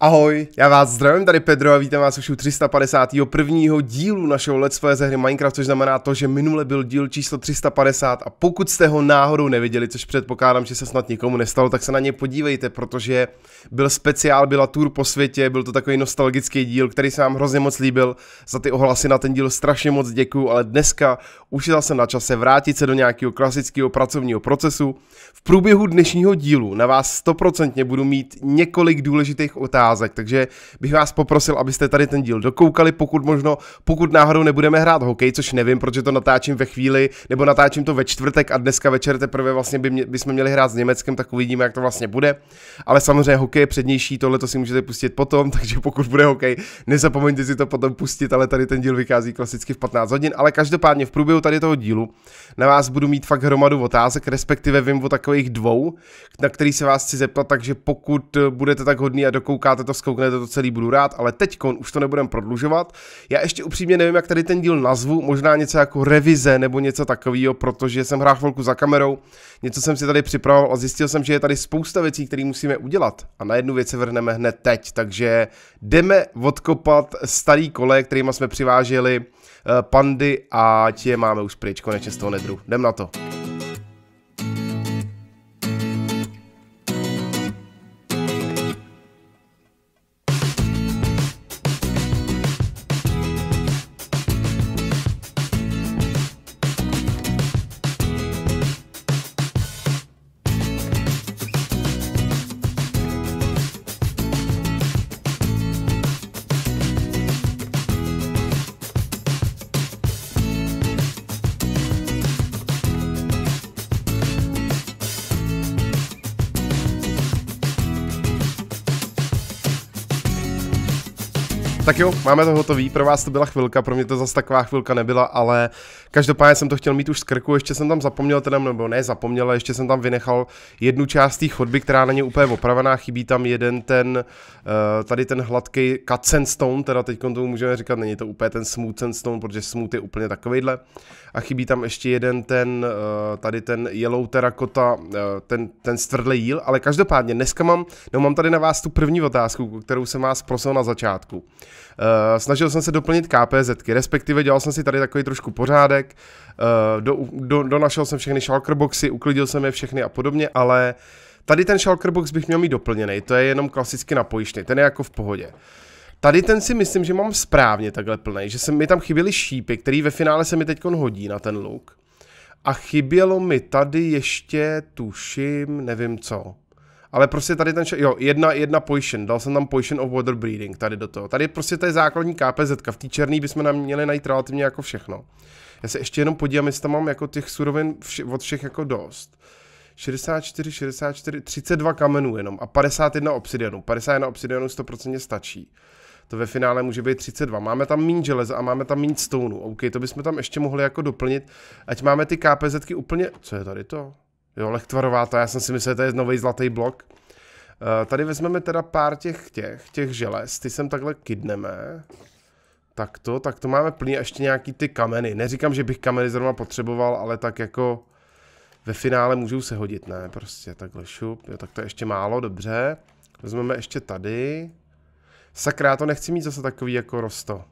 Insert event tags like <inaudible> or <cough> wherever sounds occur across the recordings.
Ahoj, já vás zdravím, tady Pedro a vítám vás už u 351. dílu našeho Let's Play ze hry Minecraft, což znamená to, že minule byl díl číslo 350 a pokud jste ho náhodou neviděli, což předpokládám, že se snad nikomu nestalo, tak se na ně podívejte, protože byl speciál, byla tour po světě, byl to takový nostalgický díl, který se vám hrozně moc líbil, za ty ohlasy na ten díl strašně moc děkuju, ale dneska už je zase na čase vrátit se do nějakého klasického pracovního procesu. V průběhu dnešního dílu na vás stoprocentně budu mít několik důležitých otázek otázek, Takže bych vás poprosil, abyste tady ten díl dokoukali, pokud možno, pokud náhodou nebudeme hrát hokej, což nevím, protože to natáčím ve chvíli, nebo natáčím to ve čtvrtek a dneska večer teprve vlastně by mě, bychom měli hrát s Německem, tak uvidíme, jak to vlastně bude. Ale samozřejmě hokej je přednější, tohle to si můžete pustit potom, <laughs> takže pokud bude hokej, nezapomeňte si to potom pustit, ale tady ten díl vychází klasicky v 15 hodin. Ale každopádně v průběhu tady toho dílu na vás budu mít fakt hromadu otázek, respektive vím o takových dvou, na který se vás chci zeptat, takže pokud budete tak hodný a dokoukáte posloucháte to, zkouknete to celý, budu rád, ale teď už to nebudem prodlužovat. Já ještě upřímně nevím, jak tady ten díl nazvu, možná něco jako revize nebo něco takového, protože jsem hrál chvilku za kamerou, něco jsem si tady připravoval a zjistil jsem, že je tady spousta věcí, které musíme udělat. A na jednu věc se vrhneme hned teď, takže jdeme odkopat starý kole, kterýma jsme přiváželi eh, pandy a tě máme už pryč, konečně z toho nedru. Jdem na to. Tak jo, máme to hotový, pro vás to byla chvilka, pro mě to zase taková chvilka nebyla, ale Každopádně jsem to chtěl mít už z krku, ještě jsem tam zapomněl, teda, nebo ne zapomněl, ještě jsem tam vynechal jednu část té chodby, která není úplně opravená, chybí tam jeden ten, eh, tady ten hladký cut sandstone, teda teď tomu můžeme říkat, není to úplně ten smooth sandstone, protože smooth je úplně takovejhle. A chybí tam ještě jeden ten, eh, tady ten yellow terracotta, eh, ten, ten stvrdlý jíl, ale každopádně dneska mám, no mám tady na vás tu první otázku, kterou jsem vás prosil na začátku. Snažil jsem se doplnit KPZky, respektive dělal jsem si tady takový trošku pořádek, pořádek, eh, do, do, donašel jsem všechny shulkerboxy, uklidil jsem je všechny a podobně, ale tady ten shulkerbox bych měl mít doplněný, to je jenom klasicky napojištěný, ten je jako v pohodě. Tady ten si myslím, že mám správně takhle plný, že se mi tam chyběly šípy, který ve finále se mi teď hodí na ten luk. A chybělo mi tady ještě, tuším, nevím co. Ale prostě tady ten, jo, jedna, jedna potion, dal jsem tam potion of water breeding tady do toho. Tady prostě to je základní KPZ, v té černý bychom nám měli najít relativně jako všechno. Já se ještě jenom podívám, jestli tam mám jako těch surovin vše, od všech jako dost. 64, 64, 32 kamenů jenom a 51 obsidianů. 51 obsidianů 100% stačí. To ve finále může být 32. Máme tam méně železa a máme tam méně stounu. OK, to bychom tam ještě mohli jako doplnit, ať máme ty KPZky úplně... Co je tady to? Jo, lechtvarová to, já jsem si myslel, že to je nový zlatý blok. Uh, tady vezmeme teda pár těch těch, těch želez, ty sem takhle kidneme tak to, tak to máme plný a ještě nějaký ty kameny. Neříkám, že bych kameny zrovna potřeboval, ale tak jako ve finále můžou se hodit, ne, prostě takhle šup, jo, tak to je ještě málo, dobře. Vezmeme ještě tady. Sakra, to nechci mít zase takový jako rosto.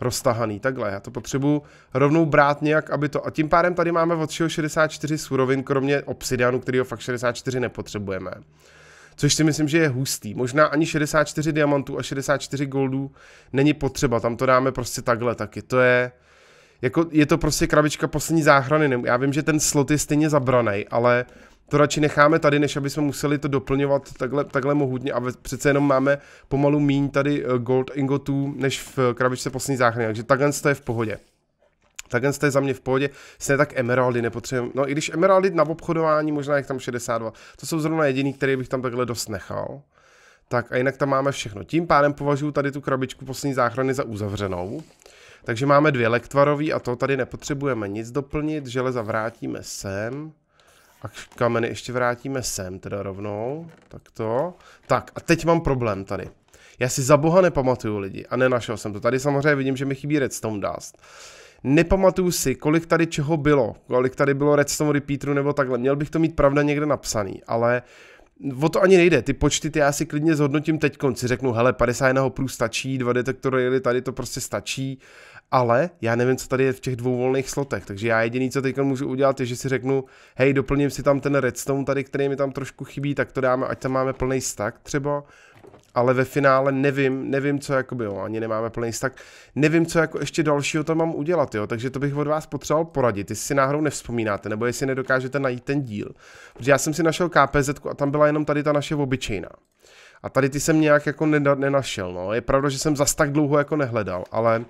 Roztahaný, takhle, já to potřebuju rovnou brát nějak, aby to... A tím pádem tady máme od 64 surovin, kromě obsidianu, který ho fakt 64 nepotřebujeme což si myslím, že je hustý. Možná ani 64 diamantů a 64 goldů není potřeba, tam to dáme prostě takhle taky. To je, jako je to prostě krabička poslední záchrany. Já vím, že ten slot je stejně zabraný, ale to radši necháme tady, než aby jsme museli to doplňovat takhle, takhle mohutně a přece jenom máme pomalu míň tady eh, gold ingotů než v krabičce poslední záchrany, takže takhle to je v pohodě. Takhle jste za mě v pohodě, stejně tak emeraldy nepotřebujeme. No i když emeraldy na obchodování, možná jak tam 62, to jsou zrovna jediný, který bych tam takhle dost nechal. Tak a jinak tam máme všechno. Tím pádem považuji tady tu krabičku poslední záchrany za uzavřenou. Takže máme dvě lektvarový a to tady nepotřebujeme nic doplnit. Železa vrátíme sem. A kameny ještě vrátíme sem teda rovnou. Tak to. Tak a teď mám problém tady. Já si za boha nepamatuju lidi a nenašel jsem to. Tady samozřejmě vidím, že mi chybí redstone dust nepamatuju si, kolik tady čeho bylo, kolik tady bylo redstone repeaterů nebo takhle, měl bych to mít pravda někde napsaný, ale o to ani nejde, ty počty ty já si klidně zhodnotím teď konci, řeknu, hele, 51 prů stačí, dva detektory jeli tady, to prostě stačí, ale já nevím, co tady je v těch dvou volných slotech, takže já jediný, co teď můžu udělat, je, že si řeknu, hej, doplním si tam ten redstone tady, který mi tam trošku chybí, tak to dáme, ať tam máme plný stack třeba, ale ve finále nevím, nevím, co jako bylo, ani nemáme plný tak nevím, co jako ještě dalšího tam mám udělat, jo, takže to bych od vás potřeboval poradit, jestli si náhodou nevzpomínáte, nebo jestli nedokážete najít ten díl, protože já jsem si našel KPZ a tam byla jenom tady ta naše obyčejná. A tady ty jsem nějak jako nenašel, no. Je pravda, že jsem zas tak dlouho jako nehledal, ale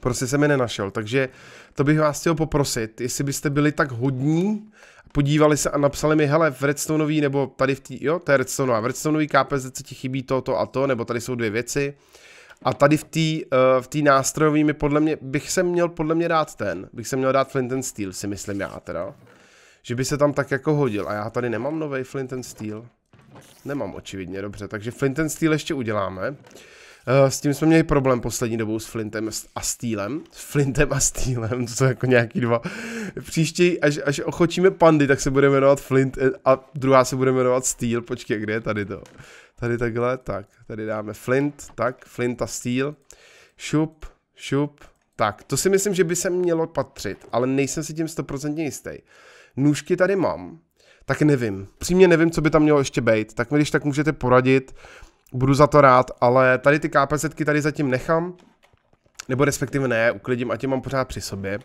Prostě jsem je nenašel, takže to bych vás chtěl poprosit, jestli byste byli tak hodní, podívali se a napsali mi, hele, v Redstoneový, nebo tady v té, jo, to je a v Redstoneový KPZ ti chybí to, to a to, nebo tady jsou dvě věci. A tady v té uh, eh, v nástrojové mi podle mě, bych se měl podle mě dát ten, bych se měl dát Flint and Steel, si myslím já teda. Že by se tam tak jako hodil. A já tady nemám nový Flint and Steel. Nemám očividně, dobře, takže Flint and Steel ještě uděláme. Eh, s tím jsme měli problém poslední dobou s Flintem a Steelem. S Flintem a Steelem, to jsou jako nějaký dva. Příští, až, až ochočíme pandy, tak se bude jmenovat Flint eh, a druhá se bude jmenovat Steel. Počkej, kde je tady to? Tady takhle, tak, tady dáme Flint, tak, Flint a Steel. Šup, šup, tak, to si myslím, že by se mělo patřit, ale nejsem si tím stoprocentně jistý. Nůžky tady mám, tak nevím. Přímě nevím, co by tam mělo ještě být. Tak mi když tak můžete poradit, budu za to rád, ale tady ty KPZky tady zatím nechám, nebo respektive ne, uklidím, a tě mám pořád při sobě.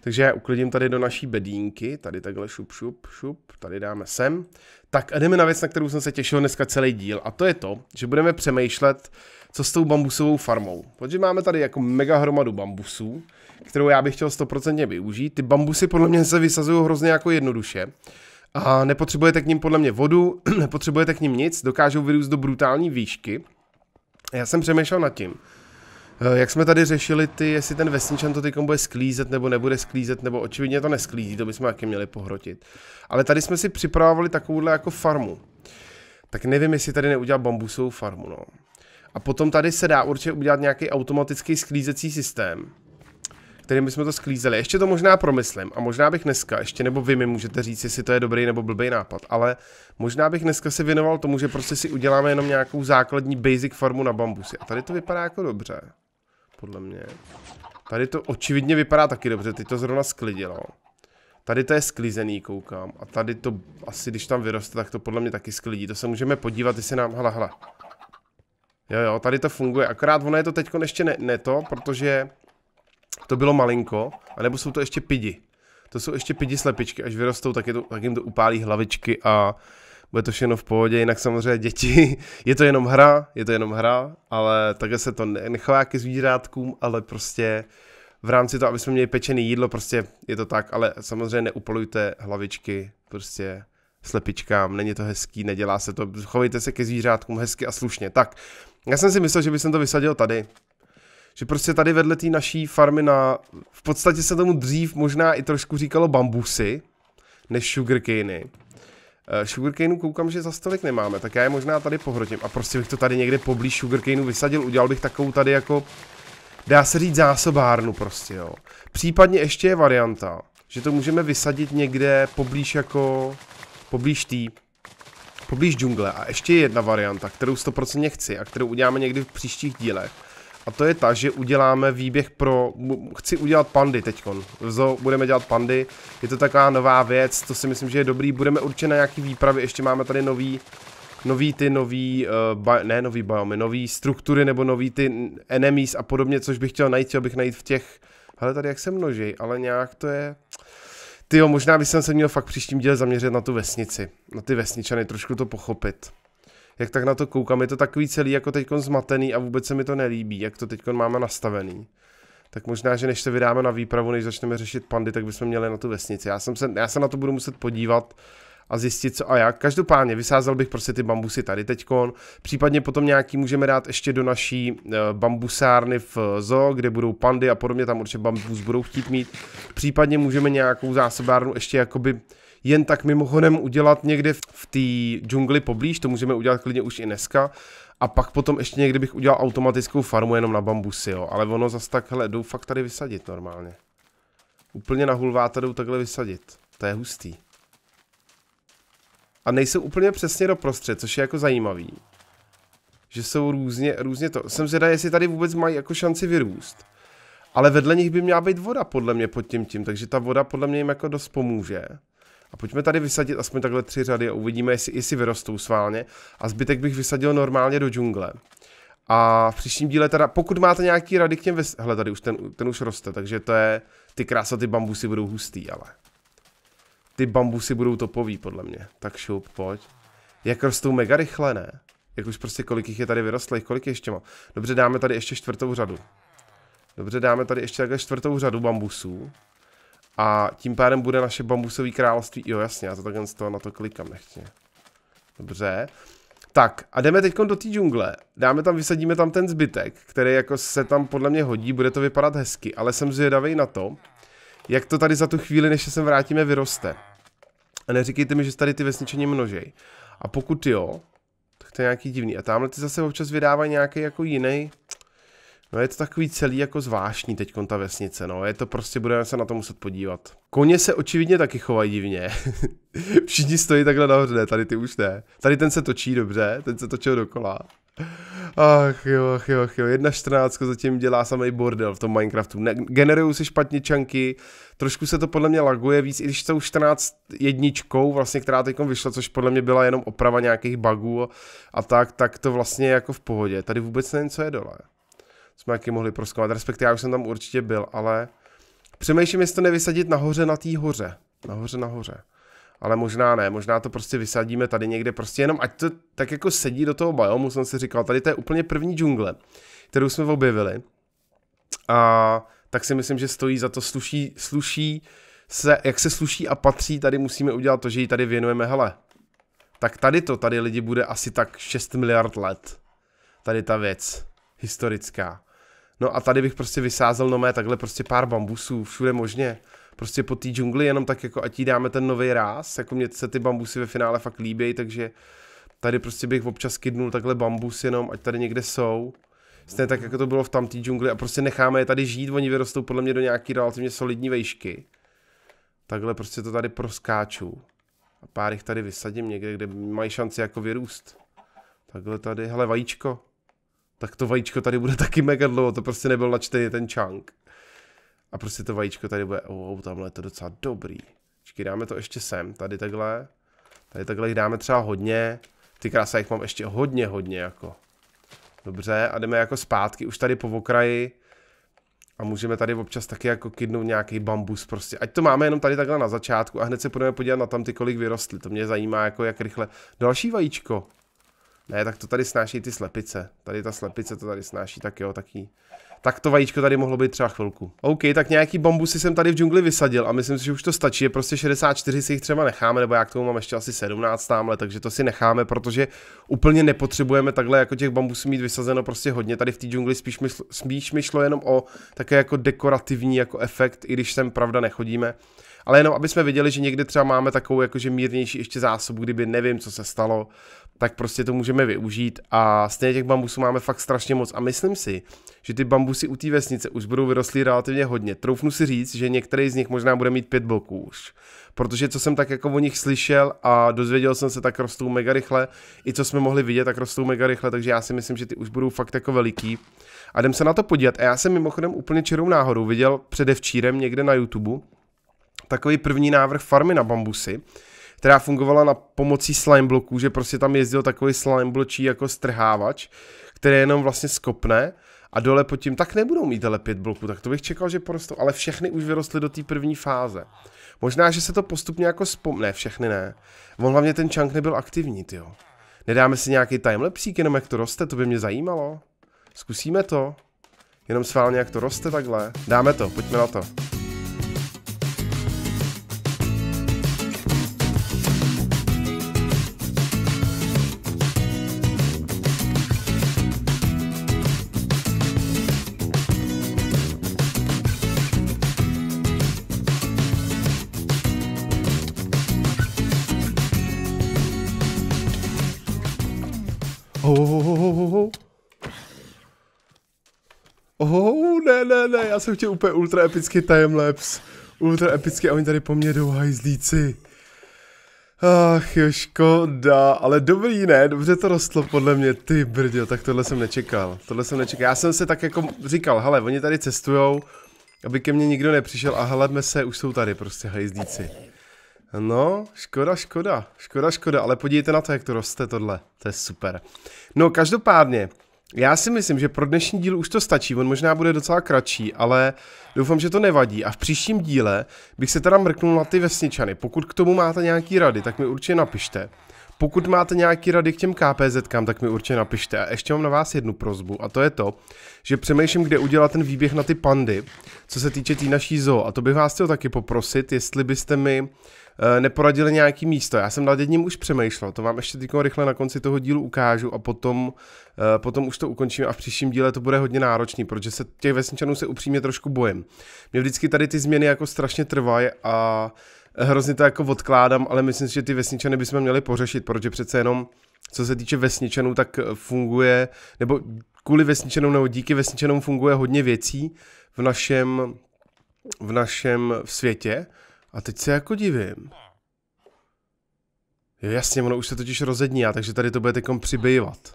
Takže uklidím tady do naší bedínky, tady takhle šup, šup, šup, tady dáme sem. Tak a jdeme na věc, na kterou jsem se těšil dneska celý díl a to je to, že budeme přemýšlet, co s tou bambusovou farmou. Protože máme tady jako mega hromadu bambusů, kterou já bych chtěl 100% využít. Ty bambusy podle mě se vysazují hrozně jako jednoduše. A nepotřebujete k ním podle mě vodu, <clears throat> nepotřebujete k ním nic, dokážou vyrůst do brutální výšky. Já jsem přemýšlel nad tím, eh, jak jsme tady řešili ty, jestli ten vesničan to teď bude sklízet nebo nebude sklízet, nebo očividně to nesklízí, to bychom taky měli pohrotit. Ale tady jsme si připravovali takovouhle jako farmu. Tak nevím, jestli tady neudělá bambusovou farmu, no. A potom tady se dá určitě udělat nějaký automatický sklízecí systém kterým bychom to sklízeli. Ještě to možná promyslím a možná bych dneska, ještě nebo vy mi můžete říct, jestli to je dobrý nebo blbý nápad, ale možná bych dneska se věnoval tomu, že prostě si uděláme jenom nějakou základní basic farmu na bambusy. A tady to vypadá jako dobře, podle mě. Tady to očividně vypadá taky dobře, teď to zrovna sklidilo. Tady to je sklizený, koukám. A tady to, asi když tam vyroste, tak to podle mě taky sklidí. To se můžeme podívat, jestli nám, hala, hala. Jo, jo, tady to funguje. Akorát ono je to teď ještě ne, ne to, protože to bylo malinko, anebo jsou to ještě pidi. To jsou ještě pidi slepičky, až vyrostou, tak, je to, tak jim to upálí hlavičky a bude to všechno v pohodě, jinak samozřejmě děti, <laughs> je to jenom hra, je to jenom hra, ale takhle se to nechová ke zvířátkům, ale prostě v rámci toho, aby jsme měli pečený jídlo, prostě je to tak, ale samozřejmě neupolujte hlavičky, prostě slepičkám, není to hezký, nedělá se to, chovejte se ke zvířátkům hezky a slušně. Tak, já jsem si myslel, že bych to vysadil tady, že prostě tady vedle té naší farmy na, v podstatě se tomu dřív možná i trošku říkalo bambusy, než sugarcany. Uh, eh, sugarcaneů koukám, že za stolik nemáme, tak já je možná tady pohrotím. A prostě bych to tady někde poblíž sugarcaneu vysadil, udělal bych takovou tady jako, dá se říct zásobárnu prostě, jo. Případně ještě je varianta, že to můžeme vysadit někde poblíž jako, poblíž tý, poblíž džungle. A ještě jedna varianta, kterou 100% chci a kterou uděláme někdy v příštích dílech, a to je ta, že uděláme výběh pro... Chci udělat pandy teďkon. Vzo, budeme dělat pandy. Je to taková nová věc, to si myslím, že je dobrý. Budeme určitě na nějaký výpravy, ještě máme tady nový... Nový ty, nový, uh, ba, ne nový biomy, nový struktury nebo nový ty enemies a podobně, což bych chtěl najít, chtěl bych najít v těch, hele tady jak se množí, ale nějak to je, ty jo, možná bych se měl fakt příštím díle zaměřit na tu vesnici, na ty vesničany, trošku to pochopit jak tak na to koukám, je to takový celý jako teď zmatený a vůbec se mi to nelíbí, jak to teď máme nastavený. Tak možná, že než se vydáme na výpravu, než začneme řešit pandy, tak bychom měli na tu vesnici. Já, jsem se, já se na to budu muset podívat, a zjistit, co a jak. Každopádně vysázel bych prostě ty bambusy tady teďkon, případně potom nějaký můžeme dát ještě do naší eh, bambusárny v zoo, kde budou pandy a podobně, tam určitě bambus budou chtít mít. Případně můžeme nějakou zásobárnu ještě jakoby jen tak mimochodem udělat někde v té džungli poblíž, to můžeme udělat klidně už i dneska. A pak potom ještě někdy bych udělal automatickou farmu jenom na bambusy, jo. Ale ono zas takhle jdou fakt tady vysadit normálně. Úplně na hulváta jdou takhle vysadit. To je hustý a nejsou úplně přesně doprostřed, což je jako zajímavý. Že jsou různě, různě to. Jsem zvědá, jestli tady vůbec mají jako šanci vyrůst. Ale vedle nich by měla být voda, podle mě, pod tím tím, takže ta voda podle mě jim jako dost pomůže. A pojďme tady vysadit aspoň takhle tři řady a uvidíme, jestli, jestli vyrostou sválně. A zbytek bych vysadil normálně do džungle. A v příštím díle teda, pokud máte nějaký rady k těm, ves... hele, tady už ten, ten už roste, takže to je, ty krása, ty bambusy budou hustý, ale. Ty bambusy budou topový, podle mě. Tak šup, pojď. Jak rostou mega rychle, ne? Jak už prostě kolik jich je tady vyrostlých, kolik ještě má? Dobře, dáme tady ještě čtvrtou řadu. Dobře, dáme tady ještě takhle čtvrtou řadu bambusů. A tím pádem bude naše bambusové království, jo jasně, já to takhle z toho na to klikám nechtě. Dobře. Tak a jdeme teď do té džungle. Dáme tam, vysadíme tam ten zbytek, který jako se tam podle mě hodí, bude to vypadat hezky, ale jsem zvědavý na to, jak to tady za tu chvíli, než se sem vrátíme, vyroste. A neříkejte mi, že tady ty vesničení množej. A pokud jo, tak to je nějaký divný. A tamhle ty zase občas vydávají nějaký jako jiný. No je to takový celý jako zvláštní teď ta vesnice, no je to prostě, budeme se na to muset podívat. Koně se očividně taky chovají divně. <laughs> Všichni stojí takhle nahoře, ne, tady ty už ne. Tady ten se točí dobře, ten se točil dokola. Ach jo, ach jo, ach jo. Jedna čtrnáctka zatím dělá samý bordel v tom Minecraftu. Ne, generují se špatně čanky, trošku se to podle mě laguje víc, i když tou 14 jedničkou, vlastně, která teď vyšla, což podle mě byla jenom oprava nějakých bugů a tak, tak to vlastně je jako v pohodě. Tady vůbec není co je dole. Jsme jaký mohli proskovat, respektive já už jsem tam určitě byl, ale přemýšlím, jestli to nevysadit nahoře na té hoře. Nahoře, nahoře ale možná ne, možná to prostě vysadíme tady někde, prostě jenom ať to tak jako sedí do toho biomu, jsem si říkal, tady to je úplně první džungle, kterou jsme objevili a tak si myslím, že stojí za to sluší, sluší se, jak se sluší a patří, tady musíme udělat to, že ji tady věnujeme, hele, tak tady to, tady lidi bude asi tak 6 miliard let, tady ta věc, historická. No a tady bych prostě vysázel, no takhle prostě pár bambusů, všude možně prostě po té džungli, jenom tak jako ať jí dáme ten nový ráz, jako mě se ty bambusy ve finále fakt líbí, takže tady prostě bych občas kydnul takhle bambus jenom, ať tady někde jsou. Stejně tak, jako to bylo v tamtý džungli a prostě necháme je tady žít, oni vyrostou podle mě do nějaký relativně solidní vejšky. Takhle prostě to tady proskáču. A pár jich tady vysadím někde, kde mají šanci jako vyrůst. Takhle tady, hele vajíčko. Tak to vajíčko tady bude taky mega dlouho, to prostě nebyl načtený ten čank. A prostě to vajíčko tady bude, wow, oh, oh, tamhle je to docela dobrý. Čekaj, dáme to ještě sem, tady takhle. Tady takhle jich dáme třeba hodně. Ty krása, jich mám ještě hodně, hodně jako. Dobře, a jdeme jako zpátky, už tady po okraji. A můžeme tady občas taky jako kidnout nějaký bambus prostě. Ať to máme jenom tady takhle na začátku a hned se půjdeme podívat na tam ty, kolik vyrostly. To mě zajímá jako jak rychle. Další vajíčko. Ne, tak to tady snáší ty slepice. Tady ta slepice to tady snáší, tak jo, taky. Tak to vajíčko tady mohlo být třeba chvilku. OK, tak nějaký bambusy jsem tady v džungli vysadil a myslím si, že už to stačí. Je prostě 64 si jich třeba necháme, nebo já k tomu mám ještě asi 17 tamhle, takže to si necháme, protože úplně nepotřebujeme takhle jako těch bambusů mít vysazeno prostě hodně. Tady v té džungli spíš mi, spíš mi šlo jenom o také jako dekorativní jako efekt, i když sem pravda nechodíme ale jenom aby jsme viděli, že někdy třeba máme takovou jakože mírnější ještě zásobu, kdyby nevím, co se stalo, tak prostě to můžeme využít a stejně těch bambusů máme fakt strašně moc a myslím si, že ty bambusy u té vesnice už budou vyrostly relativně hodně. Troufnu si říct, že některý z nich možná bude mít pět bloků už, protože co jsem tak jako o nich slyšel a dozvěděl jsem se, tak rostou mega rychle, i co jsme mohli vidět, tak rostou mega rychle, takže já si myslím, že ty už budou fakt jako veliký. A jdem se na to podívat. A já jsem mimochodem úplně čirou náhodou viděl předevčírem někde na YouTube, takový první návrh farmy na bambusy, která fungovala na pomocí slime bloků, že prostě tam jezdil takový slime bločí jako strhávač, který jenom vlastně skopne a dole pod tím tak nebudou mít ale pět bloků, tak to bych čekal, že prostě, ale všechny už vyrostly do té první fáze. Možná, že se to postupně jako vzpomne, všechny ne. On hlavně ten chunk nebyl aktivní, jo. Nedáme si nějaký timelapsík, jenom jak to roste, to by mě zajímalo. Zkusíme to. Jenom sválně, jak to roste takhle. Dáme to, pojďme na to. Ohohoho. Ohoho, ne, ne, ne, já jsem chtěl úplně ultra epický timelapse. Ultra epický a oni tady po mně jdou hajzlíci. Ach jo, škoda, ale dobrý ne, dobře to rostlo podle mě, ty brdě, tak tohle jsem nečekal, tohle jsem nečekal, já jsem se tak jako říkal, hele, oni tady cestujou, aby ke mně nikdo nepřišel a hledme se, už jsou tady prostě hajzdíci. No, škoda, škoda, škoda, škoda, ale podívejte na to, jak to roste tohle, to je super. No, každopádně, já si myslím, že pro dnešní díl už to stačí, on možná bude docela kratší, ale doufám, že to nevadí. A v příštím díle bych se teda mrknul na ty vesničany. Pokud k tomu máte nějaký rady, tak mi určitě napište. Pokud máte nějaký rady k těm KPZkám, tak mi určitě napište. A ještě mám na vás jednu prozbu a to je to, že přemýšlím, kde udělat ten výběh na ty pandy, co se týče té tý naší zoo. A to bych vás chtěl taky poprosit, jestli byste mi Eh, neporadili nějaký místo. Já jsem nad jedním už přemýšlel, to vám ještě teď rychle na konci toho dílu ukážu a potom, eh, potom už to ukončím a v příštím díle to bude hodně náročný, protože se těch vesničanů se upřímně trošku bojím. Mě vždycky tady ty změny jako strašně trvají a hrozně to jako odkládám, ale myslím si, že ty vesničany bychom měli pořešit, protože přece jenom co se týče vesničanů, tak eh, funguje, nebo kvůli vesničanům nebo díky vesničanům funguje hodně věcí v našem, v našem světě a teď se jako divím. Jo, jasně, ono už se totiž rozední, a takže tady to bude teď přibývat.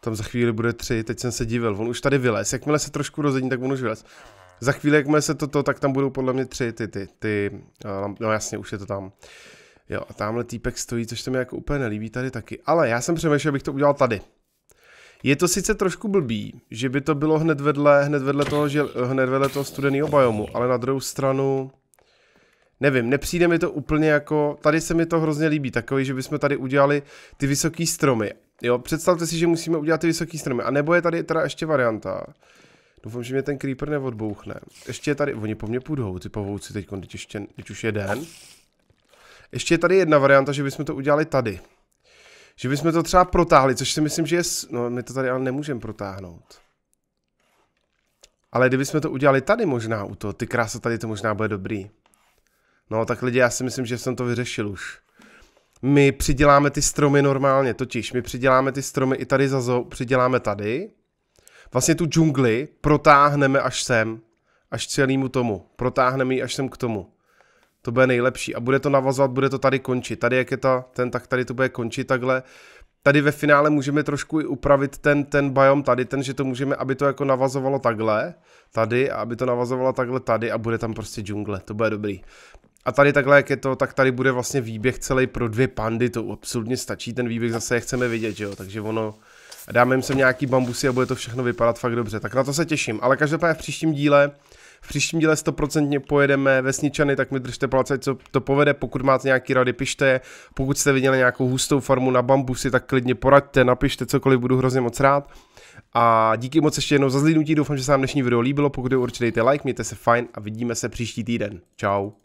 Tam za chvíli bude tři, teď jsem se divil, on už tady vylez, jakmile se trošku rozední, tak on už vylez. Za chvíli, jakmile se toto, tak tam budou podle mě tři ty, ty, ty, eh, no jasně, už je to tam. Jo, a tamhle týpek stojí, což to mi jako úplně nelíbí tady taky, ale já jsem přemýšlel, abych to udělal tady. Je to sice trošku blbý, že by to bylo hned vedle, hned vedle toho, že, eh, hned vedle toho studeného biomu, ale na druhou stranu nevím, nepřijde mi to úplně jako, tady se mi to hrozně líbí, takový, že bychom tady udělali ty vysoký stromy. Jo, představte si, že musíme udělat ty vysoký stromy. A nebo je tady teda ještě varianta. Doufám, že mě ten creeper neodbouchne. Ještě je tady, oni po mně půjdou, ty pavouci teď, teď, ještě, teď už je den. Ještě je tady jedna varianta, že bychom to udělali tady. Že bychom to třeba protáhli, což si myslím, že je, no my to tady ale nemůžeme protáhnout. Ale kdybychom to udělali tady možná u toho, ty krása tady to možná bude dobrý. No tak lidi, já si myslím, že jsem to vyřešil už. My přiděláme ty stromy normálně, totiž my přiděláme ty stromy i tady za zoo, přiděláme tady. Vlastně tu džungli protáhneme až sem, až celému tomu. Protáhneme ji až sem k tomu. To bude nejlepší a bude to navazovat, bude to tady končit. Tady jak je to ten, tak tady to bude končit takhle. Tady ve finále můžeme trošku i upravit ten, ten biom tady, ten, že to můžeme, aby to jako navazovalo takhle, tady, a aby to navazovalo takhle tady a bude tam prostě džungle, to bude dobrý. A tady takhle, jak je to, tak tady bude vlastně výběh celý pro dvě pandy, to absolutně stačí, ten výběh zase je chceme vidět, že jo, takže ono, dáme jim sem nějaký bambusy a bude to všechno vypadat fakt dobře, tak na to se těším, ale každopádně v příštím díle, v příštím díle stoprocentně pojedeme vesničany, tak mi držte palce, co to povede, pokud máte nějaký rady, pište je, pokud jste viděli nějakou hustou farmu na bambusy, tak klidně poraďte, napište cokoliv, budu hrozně moc rád. A díky moc ještě jednou za zlídnutí, doufám, že se vám dnešní video líbilo, pokud je určitě dejte like, mějte se fajn a vidíme se příští týden. Čau.